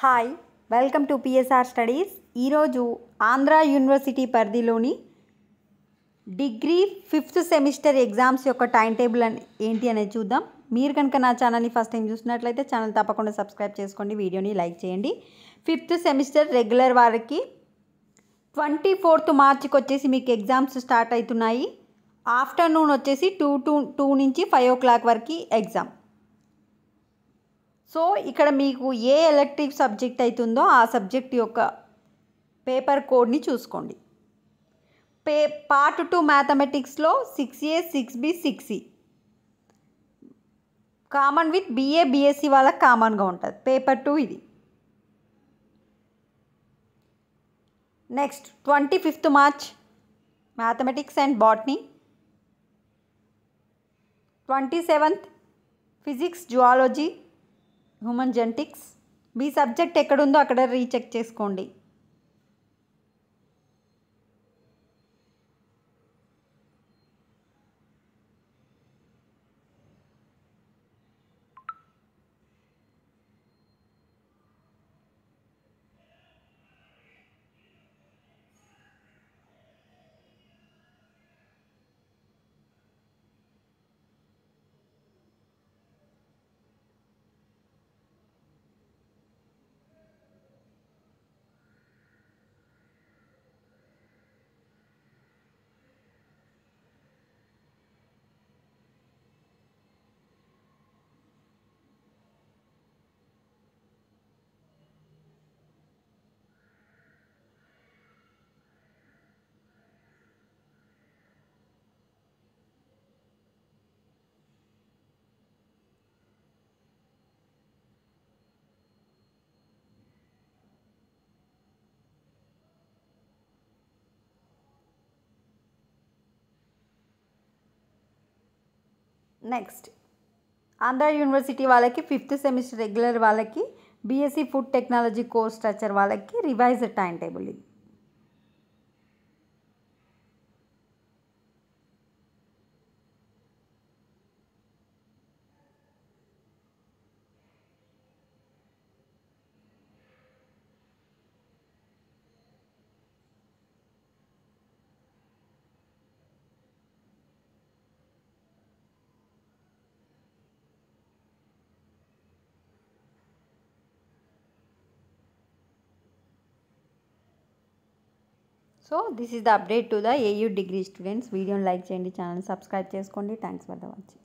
hi welcome to PSR studies ఈరోజు Andhra university పరిధిలోని degree fifth semester exams యొక్క time table అని ఏంటి అనేది చూద్దాం మీరు కనుక నా ఛానల్ని ఫస్ట్ టైం చూసినట్లయితే ఛానల్ తప్పకుండా సబ్స్క్రైబ్ చేసుకోండి వీడియోని లైక్ చేయండి ఫిఫ్త్ సెమిస్టర్ రెగ్యులర్ వారికి ట్వంటీ ఫోర్త్ మార్చికి వచ్చేసి మీకు ఎగ్జామ్స్ స్టార్ట్ అవుతున్నాయి ఆఫ్టర్నూన్ వచ్చేసి టూ టూ టూ నుంచి ఫైవ్ ఓ క్లాక్ వరకు ఎగ్జామ్ సో ఇక్కడ మీకు ఏ ఎలక్టివ్ సబ్జెక్ట్ అవుతుందో ఆ సబ్జెక్ట్ యొక్క పేపర్ కోడ్ని చూసుకోండి పే పార్ట్ టూ మ్యాథమెటిక్స్లో six A six B six E common with BA BSc వాళ్ళకి కామన్గా ఉంటుంది పేపర్ టూ ఇది next twenty fifth March mathematics and botany twenty seventh physics zoology human genetics మీ సబ్జెక్ట్ ఎక్కడుందో అక్కడ రీచెక్ చేసుకోండి నెక్స్ట్ ఆంధ్ర యూనివర్సిటీ వాళ్ళకి ఫిఫ్త్ సెమిస్టర్ రెగ్యులర్ వాళ్ళకి BSc food technology course structure వాళ్ళకి రివైజ్డ్ టైం టేబుల్ ఇది so this is the update to the AU degree students వీడియోని like చేయండి ఛానల్ సబ్స్క్రైబ్ చేసుకోండి థ్యాంక్స్ ఫర్ ద వాచింగ్